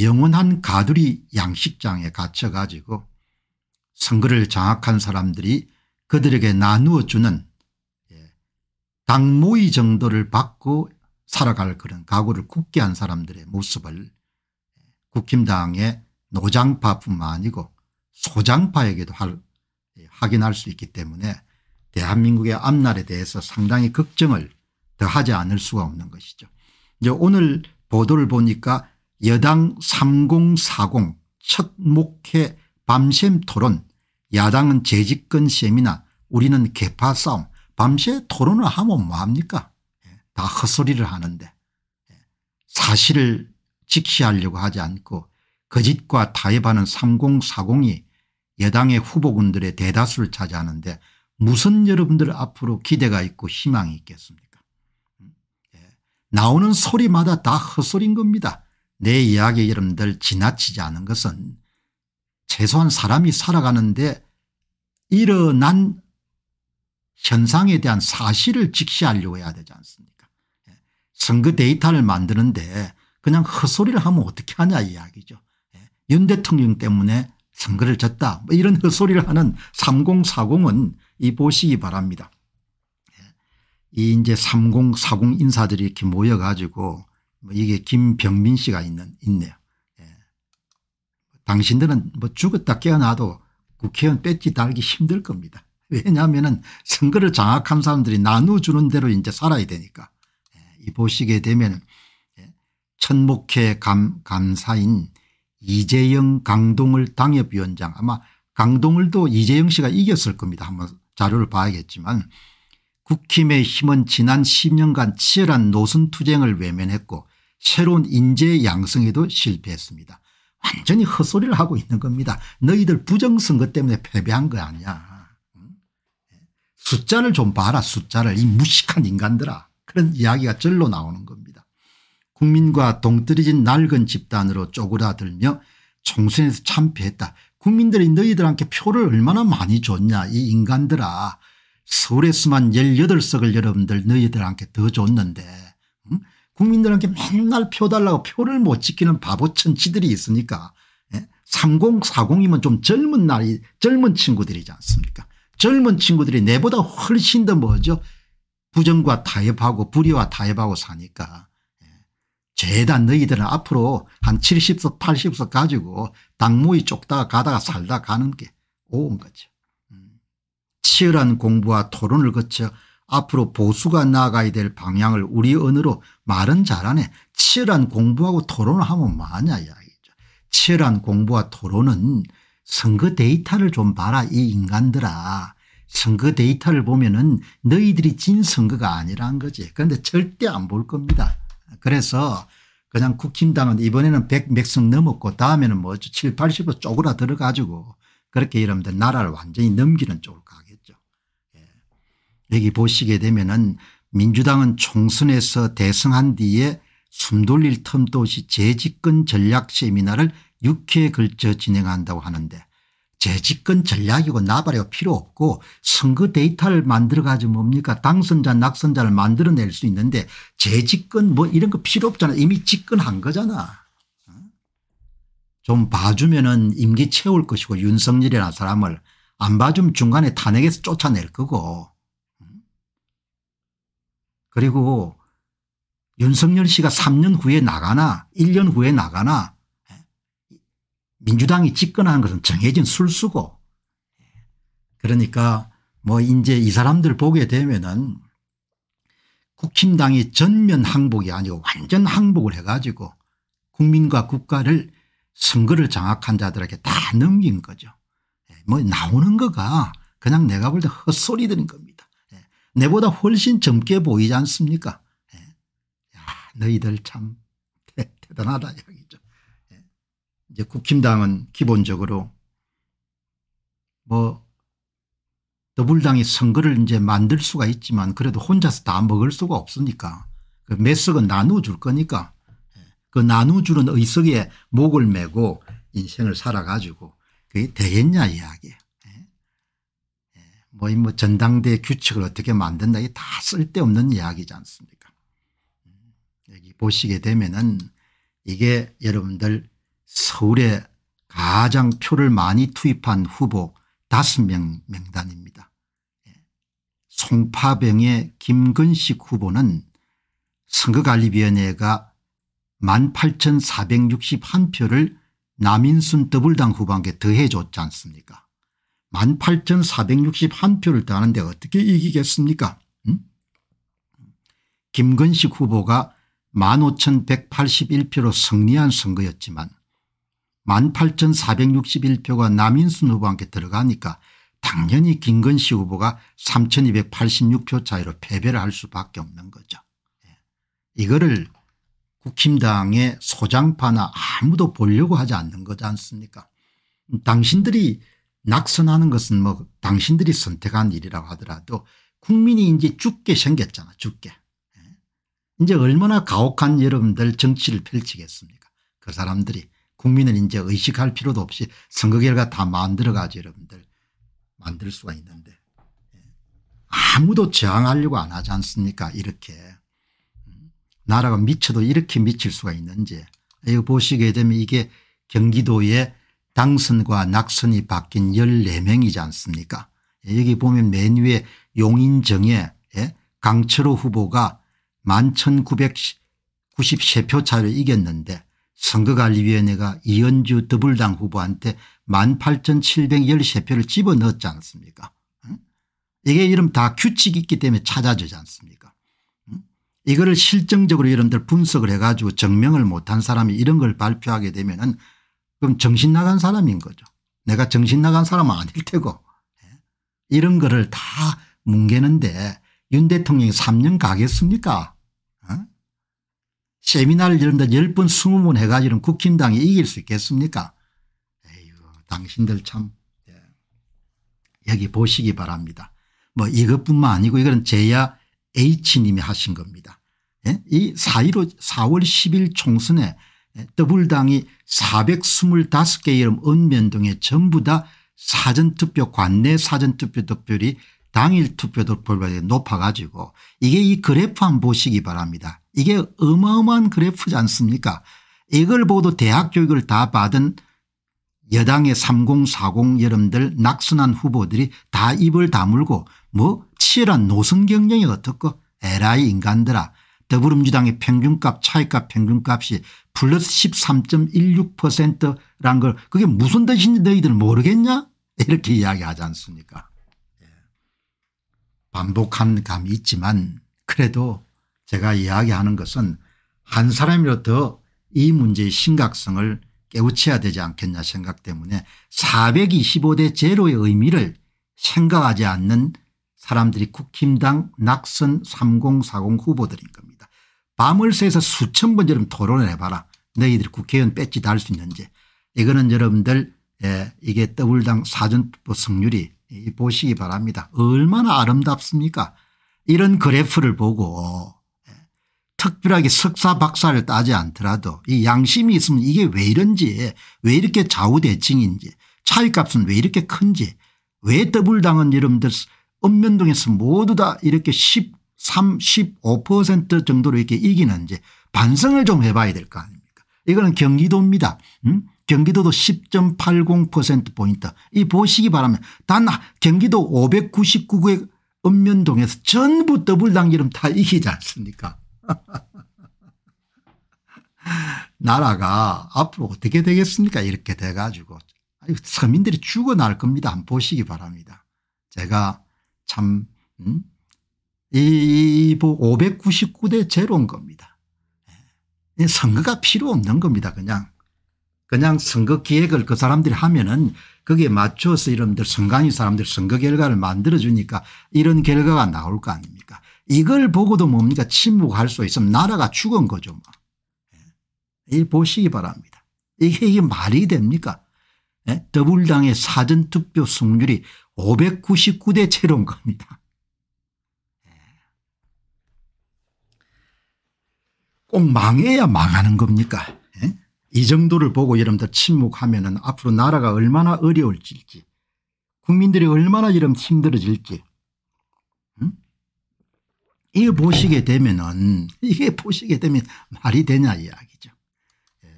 영원한 가두리 양식장에 갇혀 가지고 선거를 장악한 사람들이 그들에게 나누어 주는 예, 당모의 정도를 받고 살아갈 그런 각오를 굳게 한 사람들의 모습을 예, 국힘당의 노장파뿐만 아니고 소장파에게도 할, 예, 확인할 수 있기 때문에 대한민국의 앞날에 대해서 상당히 걱정을 더 하지 않을 수가 없는 것이죠. 이제 오늘 보도를 보니까 여당 3040 첫 목회 밤샘 토론 야당은 재집권 셈이나 우리는 개파 싸움 밤새 토론을 하면 뭐합니까 예, 다 헛소리를 하는데 예, 사실을 직시하려고 하지 않고 거짓과 타협하는 3040이 여당의 후보군들의 대다수를 차지하는데 무슨 여러분들 앞으로 기대가 있고 희망이 있겠습니까 음, 예, 나오는 소리마다 다 헛소리인 겁니다. 내 이야기에 여러분들 지나치지 않은 것은 최소한 사람이 살아가는데 일어난 현상에 대한 사실을 직시하려고 해야 되지 않습니까 예. 선거 데이터를 만드는데 그냥 헛소리를 하면 어떻게 하냐 이야기죠. 예. 윤 대통령 때문에 선거를 졌다 뭐 이런 헛소리를 하는 3040은 이 보시기 바랍니다. 예. 이 이제 3040 인사들이 이렇게 모여가지고 뭐 이게 김병민 씨가 있는, 있네요. 예. 당신들은 뭐 죽었다 깨어나도 국회의원 뺏지 달기 힘들 겁니다. 왜냐하면 선거를 장악한 사람들이 나눠주는 대로 이제 살아야 되니까. 예. 이 보시게 되면 예. 천목회 감, 감사인 이재영 강동을 당협위원장 아마 강동을도 이재영 씨가 이겼을 겁니다. 한번 자료를 봐야겠지만 국힘의 힘은 지난 10년간 치열한 노선투쟁을 외면했고 새로운 인재 양성에도 실패했습니다. 완전히 헛소리를 하고 있는 겁니다. 너희들 부정선거 때문에 패배한 거 아니야. 예. 숫자를 좀 봐라 숫자를 이 무식한 인간들아 그런 이야기가 절로 나오는 겁니다. 국민과 동떨어진 낡은 집단으로 쪼그라들며 총선에서 참패했다. 국민들이 너희들한테 표를 얼마나 많이 줬냐 이 인간들아 서울에서만 18석을 여러분들 너희들한테 더 줬는데 국민들한테 맨날 표 달라고 표를 못 지키는 바보천치들이 있으니까 3040이면 예? 좀 젊은 나이 젊은 친구들이지 않습니까 젊은 친구들이 내보다 훨씬 더 뭐죠 부정과 타협하고 불의와 타협하고 사니까 예? 죄다 너희들은 앞으로 한 70석 80석 가지고 당무이 쪽다가 가다가 살다 가는 게온 거죠. 음. 치열한 공부와 토론을 거쳐 앞으로 보수가 나아가야 될 방향을 우리 언어로 말은 잘하네 치열한 공부하고 토론을 하면 뭐하냐 이야기죠. 치열한 공부와 토론은 선거 데이터를 좀 봐라 이 인간들아 선거 데이터를 보면 은 너희들이 진 선거가 아니란 거지 그런데 절대 안 볼 겁니다. 그래서 그냥 국힘당은 이번에는 100몇 넘었고 다음에는 뭐 7, 80% 쪼그라들어 가지고 그렇게 이러면 나라를 완전히 넘기는 쪽으로 가 여기 보시게 되면은 민주당은 총선에서 대승한 뒤에 숨돌릴 틈도 없이 재집권 전략 세미나를 6회에 걸쳐 진행한다고 하는데 재집권 전략이고 나발이고 필요 없고 선거 데이터를 만들어가지고 뭡니까 당선자 낙선자를 만들어낼 수 있는데 재집권 뭐 이런 거 필요 없잖아 이미 집권한 거잖아. 좀 봐주면 은 임기 채울 것이고 윤석열이라는 사람을 안 봐주면 중간에 탄핵에서 쫓아낼 거고 그리고 윤석열 씨가 3년 후에 나가나 1년 후에 나가나 예? 민주당이 집권하는 것은 정해진 술수고 그러니까 뭐 이제 이 사람들 보게 되면은 국힘당이 전면 항복이 아니고 완전 항복을 해가지고 국민과 국가를 선거를 장악한 자들에게 다 넘긴 거죠. 예, 뭐 나오는 거가 그냥 내가 볼 때 헛소리들인 겁니다. 내보다 훨씬 젊게 보이지 않습니까 예. 야, 너희들 참 대, 단하다 이야기죠. 예. 이제 국힘당은 기본적으로 뭐 더불당이 선거를 이제 만들 수가 있지만 그래도 혼자서 다 먹을 수가 없으니까 그 매석은 나눠줄 거니까 예. 그 나눠주는 의석에 목을 메고 인생을 살아가지고 그게 되겠냐 이야기예요. 뭐, 이뭐 전당대 규칙을 어떻게 만든다 이게 다 쓸데없는 이야기지 않습니까 음, 여기 보시게 되면은 이게 여러분들 서울에 가장 표를 많이 투입한 후보 다섯 명 명단입니다. 예. 송파병의 김근식 후보는 선거관리위원회가 18,461표를 남인순 더블당 후보에게 더해줬지 않습니까 18,461표를 따는데 어떻게 이기겠습니까 음? 김건식 후보가 15,181표로 승리한 선거였지만 18,461표가 남인순 후보한테 들어가니까 당연히 김건식 후보가 3,286표 차이로 패배를 할 수밖에 없는 거죠. 예. 이거를 국힘당의 소장파나 아무도 보려고 하지 않는 거지 않습니까 당신들이 낙선하는 것은 뭐 당신들이 선택한 일이라고 하더라도 국민이 이제 죽게 생겼잖아 죽게. 예? 이제 얼마나 가혹한 여러분들 정치를 펼치겠습니까 그 사람들이 국민을 이제 의식할 필요도 없이 선거 결과 다만들어가지 여러분들 만들 수가 있는데 예? 아무도 저항하려고 안 하지 않습니까 이렇게 음? 나라가 미쳐도 이렇게 미칠 수가 있는지 이거 보시게 되면 이게 경기도의 당선과 낙선이 바뀐 14명이지 않습니까 예, 여기 보면 맨 위에 용인정에 예, 강철호 후보가 11,993표 차를 이겼는데 선거관리위원회가 이현주 더불당 후보한테 18,713표를 집어넣었지 않습니까 이게 이름 다 규칙이 있기 때문에 찾아지지 않습니까 이거를 실정적으로 여러분들 분석을 해가지고 증명을 못한 사람이 이런 걸 발표하게 되면 은 그럼 정신 나간 사람인 거죠. 내가 정신 나간 사람은 아닐 테고 예? 이런 거를 다 뭉개는데 윤 대통령이 3년 가겠습니까 어? 세미나를 열는데 10번 20번 해가지고 국힘당이 이길 수 있겠습니까 에휴 당신들 참 예. 여기 보시기 바랍니다. 뭐 이것뿐만 아니고 이거는 제야 H님이 하신 겁니다. 예? 이4.15 4월 10일 총선에 예, 더불당이 425개 이름 읍면 등에 전부 다 사전투표 관내 사전투표 득표율이 당일 투표 득표율이 높아가지고 이게 이 그래프 한번 보시기 바랍니다. 이게 어마어마한 그래프지 않습니까 이걸 보도 대학 교육을 다 받은 여당의 3040 여러분들 낙선한 후보들이 다 입을 다물고 뭐 치열한 노선 경쟁이 어떻고 에라이 인간들아 더불어민주당의 평균값 차이값 평균값이 플러스 13.16%라는 걸 그게 무슨 뜻인지 너희들 모르겠냐 이렇게 이야기하지 않습니까 예. 반복한 감이 있지만 그래도 제가 이야기하는 것은 한 사람이라도 이 문제의 심각성을 깨우쳐야 되지 않겠냐 생각 때문에 425대 제로의 의미를 생각하지 않는 사람들이 국힘당 낙선 3040 후보들인 겁니다. 밤을 새서 수천 번 여러분 토론을 해봐라. 너희들 국회의원 뺏지달 수 있는지. 이거는 여러분들 예, 이게 더블당 사전 뭐 승률이 보시기 바랍니다. 얼마나 아름답습니까 이런 그래프를 보고 예, 특별하게 석사 박사를 따지 않더라도 이 양심이 있으면 이게 왜 이런지 왜 이렇게 좌우대칭인지 차이값은 왜 이렇게 큰지 왜 더블당은 여러분들 읍면동에서 모두 다 이렇게 쉽35% 정도로 이렇게 이기는 이제 반성을 좀 해봐야 될 거 아닙니까 이거는 경기도입니다. 음? 경기도도 10.80%포인트 이 보시기 바랍니다. 단 경기도 5 9 9구 읍면동에서 전부 더블 단기름 다 이기지 않습니까 나라가 앞으로 어떻게 되겠습니까 이렇게 돼가지고 서민들이 죽어날 겁니다. 보시기 바랍니다. 제가 참 음? 이 599대 제로인 겁니다. 예. 선거가 필요 없는 겁니다 그냥. 그냥 선거 기획을 그 사람들이 하면은 거기에 맞춰서 이런들 선관위 사람들 선거 결과를 만들어주니까 이런 결과가 나올 거 아닙니까 이걸 보고도 뭡니까 침묵할 수 있으면 나라가 죽은 거죠. 뭐. 예. 이 보시기 바랍니다. 이게, 이게 말이 됩니까 예? 더불당의 사전투표 승률이 599대 채로인 겁니다. 꼭 망해야 망하는 겁니까 에? 예? 이 정도를 보고 여러분들 침묵하면 은 앞으로 나라가 얼마나 어려울지 국민들이 얼마나 이런 힘들어질지 음? 이거 보시게 되면은 이게 보시게 되면 말이 되냐 이야기죠. 예.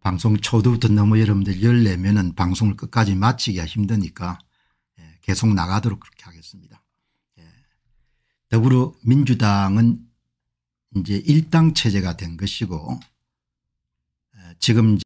방송 초두부터 너무 여러분들 열내면은 방송을 끝까지 마치기가 힘드니까 예. 계속 나가도록 그렇게 하겠습니다. 예. 더불어민주당은 이제 일당 체제가 된 것이고 지금